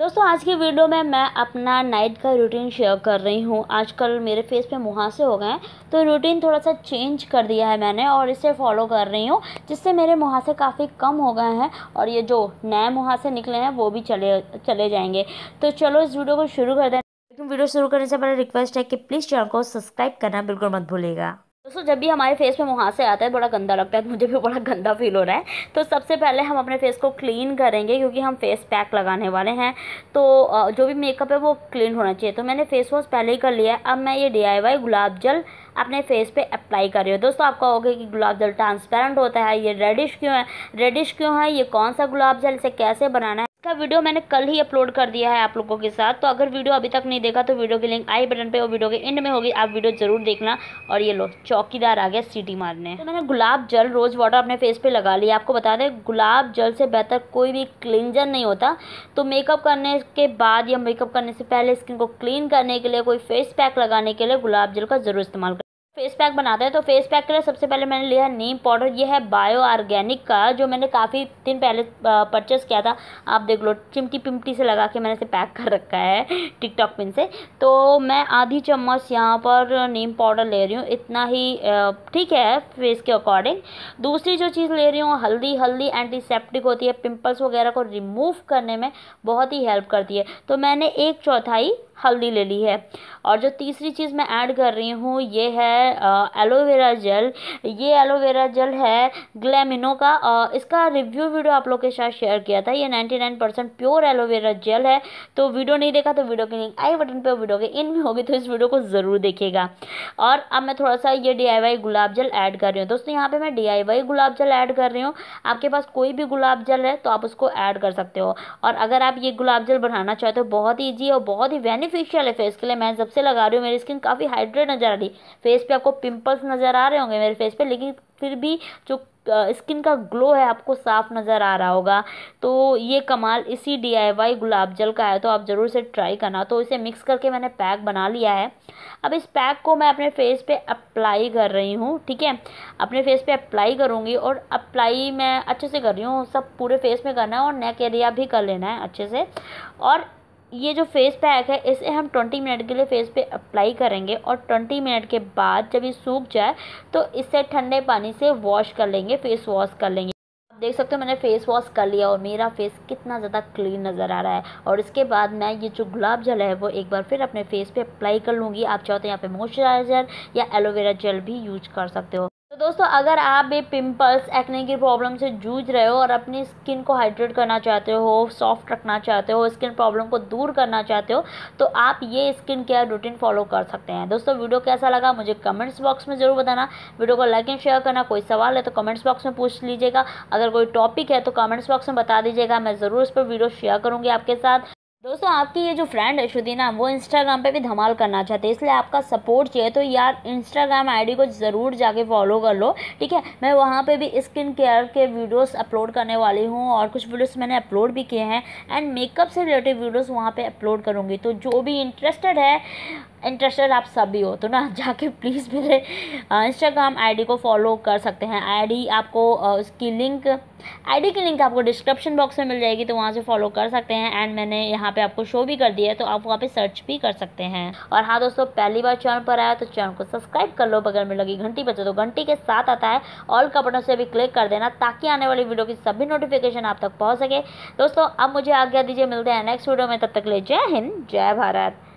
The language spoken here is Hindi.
दोस्तों आज की वीडियो में मैं अपना नाइट का रूटीन शेयर कर रही हूँ आजकल मेरे फेस पे मुहासे हो गए हैं तो रूटीन थोड़ा सा चेंज कर दिया है मैंने और इसे फॉलो कर रही हूँ जिससे मेरे मुहासे काफ़ी कम हो गए हैं और ये जो नए मुहासे निकले हैं वो भी चले चले जाएंगे तो चलो इस वीडियो को शुरू कर दें लेकिन वीडियो शुरू करने से पहले रिक्वेस्ट है कि प्लीज़ चैनल को सब्सक्राइब करना बिल्कुल मत भूलेगा दोस्तों जब भी हमारे फेस पे मुहासे आता है बड़ा गंदा लगता है तो मुझे भी बड़ा गंदा फील हो रहा है तो सबसे पहले हम अपने फेस को क्लीन करेंगे क्योंकि हम फेस पैक लगाने वाले हैं तो जो भी मेकअप है वो क्लीन होना चाहिए तो मैंने फेस वॉश पहले ही कर लिया है अब मैं ये डी गुलाब जल अपने फेस पे अप्लाई कर रही हूँ दोस्तों आपका होगा कि गुलाब जल ट्रांसपेरेंट होता है ये रेडिश क्यों है रेडिश क्यों है ये कौन सा गुलाब जल इसे कैसे बनाना है का वीडियो मैंने कल ही अपलोड कर दिया है आप लोगों के साथ तो अगर वीडियो अभी तक नहीं देखा तो वीडियो की लिंक आई बटन पे और वीडियो के एंड में होगी आप वीडियो जरूर देखना और ये लो चौकीदार आ गया सीटी मारने तो मैंने गुलाब जल रोज़ वाटर अपने फेस पे लगा लिया आपको बता दें गुलाब जल से बेहतर कोई भी क्लिनजर नहीं होता तो मेकअप करने के बाद या मेकअप करने से पहले स्किन को क्लीन करने के लिए कोई फेस पैक लगाने के लिए गुलाब जल का ज़रूर इस्तेमाल फेस पैक बनाते हैं तो फेस पैक के लिए सबसे पहले मैंने लिया है नीम पाउडर ये है बायो ऑर्गेनिक का जो मैंने काफ़ी दिन पहले परचेस किया था आप देख लो चिमटी पिमटी से लगा के मैंने इसे पैक कर रखा है टिकटॉक पिन से तो मैं आधी चम्मच यहाँ पर नीम पाउडर ले रही हूँ इतना ही ठीक है फेस के अकॉर्डिंग दूसरी जो चीज़ ले रही हूँ हल्दी हल्दी एंटीसेप्टिक होती है पिम्पल्स वगैरह को रिमूव करने में बहुत ही हेल्प करती है तो मैंने एक चौथाई हल्दी ले ली है और जो तीसरी चीज़ मैं ऐड कर रही हूँ ये है एलोवेरा जेल ये एलोवेरा जेल है ग्लैमिनो का आ, इसका रिव्यू वीडियो आप लोग के साथ शेयर किया था ये 99 परसेंट प्योर एलोवेरा जेल है तो वीडियो नहीं देखा तो वीडियो के लिंक आई बटन पे वीडियो के इन में होगी तो इस वीडियो को ज़रूर देखिएगा और अब मैं थोड़ा सा ये डी गुलाब जल ऐड कर रही हूँ दोस्तों यहाँ पर मैं डी गुलाब जल ऐड कर रही हूँ आपके पास कोई भी गुलाब जल है तो आप उसको ऐड कर सकते हो और अगर आप ये गुलाब जल बनाना चाहते हो बहुत ही ईजी और बहुत ही बेनिफिट बेनिफिशियल है फेस के लिए मैं जब से लगा रही हूँ मेरी स्किन काफ़ी हाइड्रेट नज़र आ रही फेस पे आपको पिंपल्स नज़र आ रहे होंगे मेरे फेस पे लेकिन फिर भी जो स्किन का ग्लो है आपको साफ नज़र आ रहा होगा तो ये कमाल इसी डी गुलाब जल का है तो आप ज़रूर से ट्राई करना तो इसे मिक्स करके मैंने पैक बना लिया है अब इस पैक को मैं अपने फेस पे अप्लाई कर रही हूँ ठीक है अपने फेस पे अप्लाई करूँगी और अप्लाई मैं अच्छे से कर रही हूँ सब पूरे फेस में करना है और नेक एरिया भी कर लेना है अच्छे से और ये जो फेस पैक है इसे हम 20 मिनट के लिए फेस पे अप्लाई करेंगे और 20 मिनट के बाद जब ये सूख जाए तो इसे ठंडे पानी से वॉश कर लेंगे फेस वॉश कर लेंगे आप देख सकते हो मैंने फेस वॉश कर लिया और मेरा फेस कितना ज़्यादा क्लीन नज़र आ रहा है और इसके बाद मैं ये जो गुलाब जल है वो एक बार फिर अपने फेस पे अप्लाई कर लूँगी आप चाहते तो हैं यहाँ पे मॉइस्चराइज़र या एलोवेरा जेल भी यूज कर सकते हो दोस्तों अगर आप भी पिंपल्स एक्ने की प्रॉब्लम से जूझ रहे हो और अपनी स्किन को हाइड्रेट करना चाहते हो सॉफ्ट रखना चाहते हो स्किन प्रॉब्लम को दूर करना चाहते हो तो आप ये स्किन केयर रूटीन फॉलो कर सकते हैं दोस्तों वीडियो कैसा लगा मुझे कमेंट्स बॉक्स में ज़रूर बताना वीडियो को लाइक एंड शेयर करना कोई सवाल है तो कमेंट्स बॉक्स में पूछ लीजिएगा अगर कोई टॉपिक है तो कमेंट्स बॉक्स में बता दीजिएगा मैं ज़रूर उस पर वीडियो शेयर करूँगी आपके साथ दोस्तों आपकी ये जो फ्रेंड है ना वो इंस्टाग्राम पे भी धमाल करना चाहते हैं इसलिए आपका सपोर्ट चाहिए तो यार इंस्टाग्राम आईडी को ज़रूर जाके फॉलो कर लो ठीक है मैं वहाँ पे भी स्किन केयर के वीडियोस अपलोड करने वाली हूँ और कुछ वीडियोस मैंने अपलोड भी किए हैं एंड मेकअप से रिलेटेड वीडियोज़ वहाँ पर अपलोड करूँगी तो जो भी इंटरेस्टेड है इंटरेस्टेड आप सभी हो तो ना जाके प्लीज़ मेरे इंस्टाग्राम आईडी को फॉलो कर सकते हैं आईडी आपको उसकी लिंक आईडी की लिंक आपको डिस्क्रिप्शन बॉक्स में मिल जाएगी तो वहाँ से फॉलो कर सकते हैं एंड मैंने यहाँ पे आपको शो भी कर दिया है तो आप वहाँ पे सर्च भी कर सकते हैं और हाँ दोस्तों पहली बार चैनल पर आया तो चैनल को सब्सक्राइब कर लो बगल में लगी घंटी बचा तो घंटी के साथ आता है ऑल कपड़ों से भी क्लिक कर देना ताकि आने वाली वीडियो की सभी नोटिफिकेशन आप तक पहुँच सके दोस्तों अब मुझे आज्ञा दीजिए मिलते हैं नेक्स्ट वीडियो में तब तक ले जय हिंद जय भारत